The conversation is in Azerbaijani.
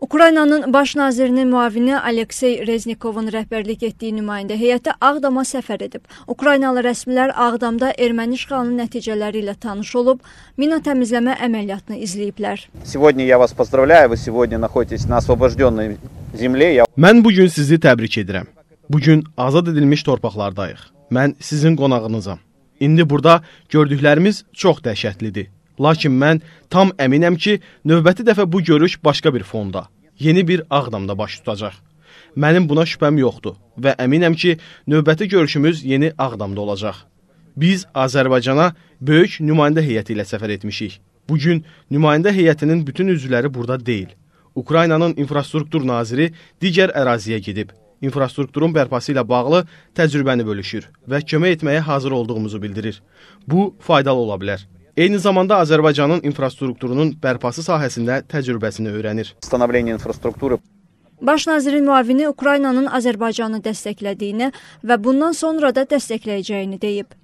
Ukraynanın baş nazirinin müavini Aleksey Reznikovun rəhbərlik etdiyi nümayəndə heyəti Ağdama səfər edib. Ukraynalı rəsmilər Ağdamda erməni işğalının nəticələri ilə tanış olub, mina təmizləmə əməliyyatını izləyiblər. Сегодня я вас поздравляю, вы сегодня находитесь на освобожденной земле. Mən bu gün sizi təbrik edirəm. Bu gün azad edilmiş torpaqlardayıq. Mən sizin qonağınızam. İndi burada gördüklərimiz çox dəhşətlidir. Lakin mən tam əminəm ki, növbəti dəfə bu görüş başqa bir fonda, yeni bir Ağdamda baş tutacaq. Mənim buna şübhəm yoxdur və əminəm ki, növbəti görüşümüz yeni Ağdamda olacaq. Biz Azərbaycana böyük nümayəndə heyəti ilə səfər etmişik. Bugün nümayəndə heyətinin bütün üzvləri burada deyil. Ukraynanın infrastruktur naziri digər əraziyə gedib infrastrukturun bərpası ilə bağlı təcrübəni bölüşür və kömək etməyə hazır olduğumuzu bildirir. Bu faydalı ola bilər. Eyni zamanda Azərbaycanın infrastrukturunun bərpası sahəsində təcrübəsini öyrənir. Становление инфраструктуры Baş nazirin müavini Ukraynanın Azərbaycanı dəstəklədiyini və bundan sonra da dəstəkləyəcəyini deyib.